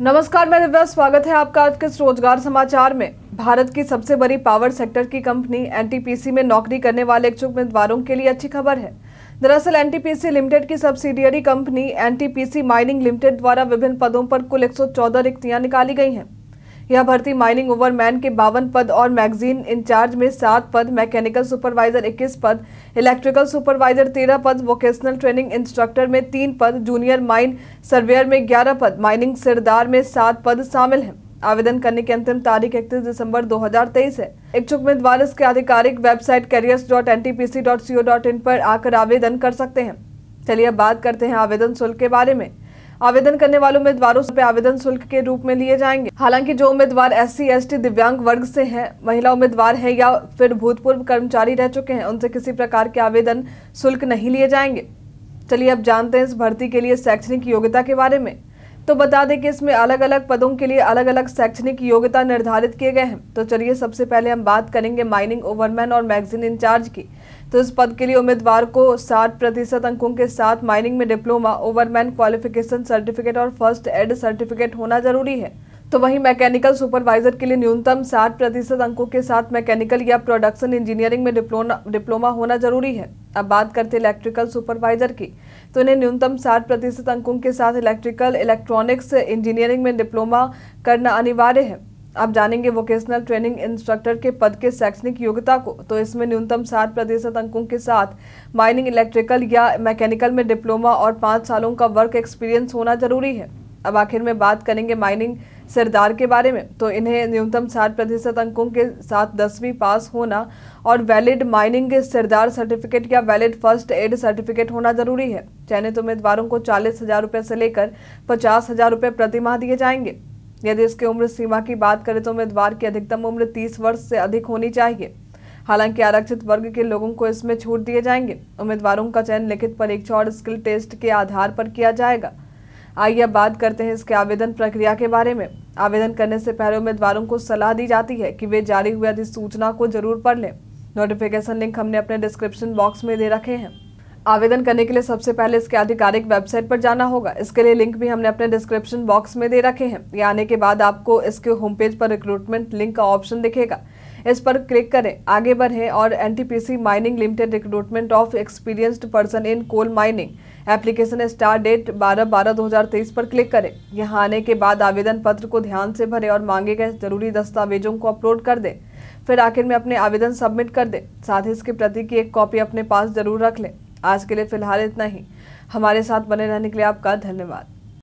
नमस्कार मैं दिव्या स्वागत है आपका आज के रोजगार समाचार में भारत की सबसे बड़ी पावर सेक्टर की कंपनी एनटीपीसी में नौकरी करने वाले इच्छुक उम्मीदवारों के लिए अच्छी खबर है दरअसल एनटीपीसी लिमिटेड की subsidiary company NTPC mining limited द्वारा विभिन्न पदों पर कुल 114 रिक्तियां निकाली गई हैं यह भर्ती माइनिंग ओवरमैन के बावन पद और मैगजीन इंचार्ज में सात पद मैकेनिकल सुपरवाइजर इक्कीस पद इलेक्ट्रिकल सुपरवाइजर तेरह पद वोकेशनल ट्रेनिंग इंस्ट्रक्टर में तीन पद जूनियर माइन सर्वेयर में ग्यारह पद माइनिंग सिरदार में सात पद शामिल हैं आवेदन करने की अंतिम तारीख इकतीस दिसंबर 2023 है इच्छुक उम्मीदवार इसके आधिकारिक website careers dot N T P C dot dot in पर आकर आवेदन कर सकते हैं चलिए अब बात करते हैं आवेदन शुल्क के बारे में आवेदन करने वाले उम्मीदवारों से आवेदन शुल्क के रूप में लिए जाएंगे हालांकि जो उम्मीदवार एस सी दिव्यांग वर्ग से हैं महिला उम्मीदवार हैं या फिर भूतपूर्व कर्मचारी रह चुके हैं उनसे किसी प्रकार के आवेदन शुल्क नहीं लिए जाएंगे चलिए अब जानते हैं इस भर्ती के लिए शैक्षणिक योग्यता के बारे में तो बता दें कि इसमें अलग अलग पदों के लिए अलग अलग शैक्षणिक योग्यता निर्धारित किए गए हैं तो चलिए सबसे पहले हम बात करेंगे माइनिंग ओवरमैन और मैगजीन इंचार्ज की तो इस पद के लिए उम्मीदवार को 60 प्रतिशत अंकों के साथ माइनिंग में डिप्लोमा ओवरमैन क्वालिफिकेशन सर्टिफिकेट और फर्स्ट एड सर्टिफिकेट होना जरूरी है तो वहीं मैकेनिकल सुपरवाइजर के लिए न्यूनतम 60 प्रतिशत अंकों के साथ मैकेनिकल या प्रोडक्शन इंजीनियरिंग में डिप्लोमा डिप्लोमा होना जरूरी है अब बात करते हैं इलेक्ट्रिकल सुपरवाइजर की तो इन्हें न्यूनतम 60 प्रतिशत अंकों के साथ इलेक्ट्रिकल इलेक्ट्रॉनिक्स इंजीनियरिंग में डिप्लोमा करना अनिवार्य है आप जानेंगे वोकेशनल ट्रेनिंग इंस्ट्रक्टर के पद के शैक्षणिक योग्यता को तो इसमें न्यूनतम सात प्रतिशत अंकों के साथ माइनिंग इलेक्ट्रिकल या मैकेनिकल में डिप्लोमा और पाँच सालों का वर्क एक्सपीरियंस होना जरूरी है अब आखिर में बात करेंगे माइनिंग सरदार के बारे में तो इन्हें न्यूनतम साठ प्रतिशत अंकों के साथ दसवीं पास होना और वैलिड माइनिंग के सरदार सर्टिफिकेट या वैलिड फर्स्ट एड सर्टिफिकेट होना जरूरी है चयनित उम्मीदवारों को चालीस हजार रुपये से लेकर पचास हजार रुपये प्रतिमाह दिए जाएंगे यदि इसके उम्र सीमा की बात करें तो उम्मीदवार की अधिकतम उम्र तीस वर्ष से अधिक होनी चाहिए हालांकि आरक्षित वर्ग के लोगों को इसमें छूट दिए जाएंगे उम्मीदवारों का चयन लिखित परीक्षा और स्किल टेस्ट के आधार पर किया जाएगा आइए अब बात करते हैं इसके आवेदन प्रक्रिया के बारे में आवेदन करने से पहले उम्मीदवारों को सलाह दी जाती है कि वे जारी हुए अधिसूचना को जरूर पढ़ लें नोटिफिकेशन लिंक हमने अपने डिस्क्रिप्शन बॉक्स में दे रखे हैं आवेदन करने के लिए सबसे पहले इसके आधिकारिक वेबसाइट पर जाना होगा इसके लिए लिंक भी हमने अपने डिस्क्रिप्शन बॉक्स में दे रखे हैं ये आने के बाद आपको इसके होम पेज पर रिक्रूटमेंट लिंक का ऑप्शन दिखेगा इस पर क्लिक करें आगे बढ़ें और NTPC mining limited recruitment of experienced person in coal mining application start date 12 बारह 2023 पर क्लिक करें यहां आने के बाद आवेदन पत्र को ध्यान से भरें और मांगे गए जरूरी दस्तावेजों को अपलोड कर दें फिर आखिर में अपने आवेदन सबमिट कर दें साथ ही इसके प्रति की एक कॉपी अपने पास जरूर रख लें आज के लिए फिलहाल इतना ही हमारे साथ बने रहने के लिए आपका धन्यवाद